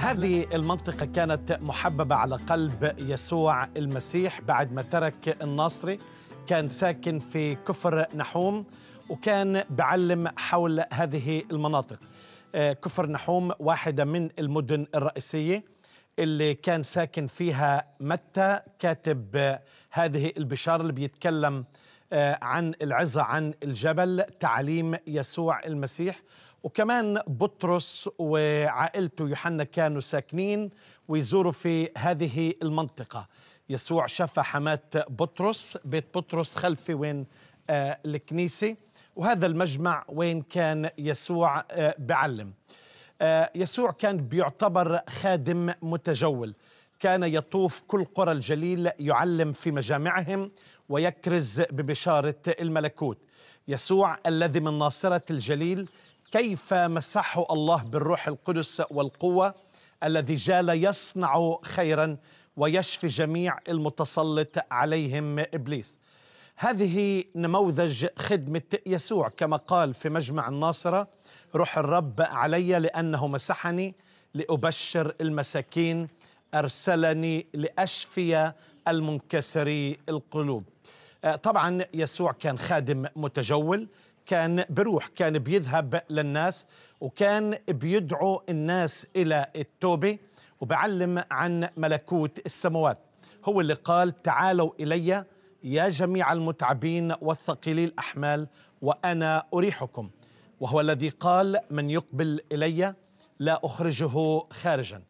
هذه المنطقة كانت محببة على قلب يسوع المسيح بعد ما ترك الناصري كان ساكن في كفر نحوم وكان بعلم حول هذه المناطق آه، كفر نحوم واحدة من المدن الرئيسية اللي كان ساكن فيها متى كاتب هذه البشارة اللي بيتكلم آه، عن العزة عن الجبل تعليم يسوع المسيح وكمان بطرس وعائلته يوحنا كانوا ساكنين ويزوروا في هذه المنطقة يسوع شفى حماة بطرس بيت بطرس خلفي وين آه الكنيسة وهذا المجمع وين كان يسوع آه بعلم آه يسوع كان بيعتبر خادم متجول كان يطوف كل قرى الجليل يعلم في مجامعهم ويكرز ببشارة الملكوت يسوع الذي من ناصرة الجليل كيف مسحه الله بالروح القدس والقوه الذي جال يصنع خيرا ويشفي جميع المتسلط عليهم ابليس. هذه نموذج خدمه يسوع كما قال في مجمع الناصره روح الرب علي لانه مسحني لابشر المساكين ارسلني لاشفي المنكسري القلوب. آه، طبعا يسوع كان خادم متجول كان بروح كان بيذهب للناس وكان بيدعو الناس إلى التوبة وبعلم عن ملكوت السماوات هو اللي قال تعالوا إلي يا جميع المتعبين والثقيلي الأحمال وأنا أريحكم وهو الذي قال من يقبل إلي لا أخرجه خارجا